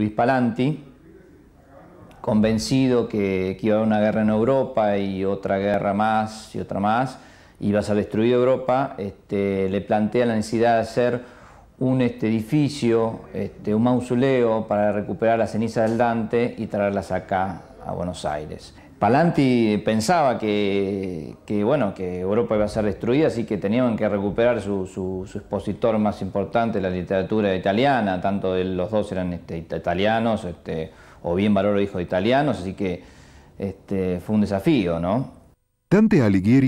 Luis Palanti, convencido que, iba a haber una guerra en Europa y otra guerra más y otra más, y a destruir Europa, este, le plantea la necesidad de hacer un este, edificio, este, un mausoleo para recuperar las cenizas del Dante y traerlas acá a Buenos Aires. Palanti pensaba que, bueno, que Europa iba a ser destruida, así que tenían que recuperar su, expositor más importante, la literatura italiana, tanto de los dos eran este, italianos, este, o bien Valoro hijo italianos, así que este, fue un desafío, ¿no? Dante Alighieri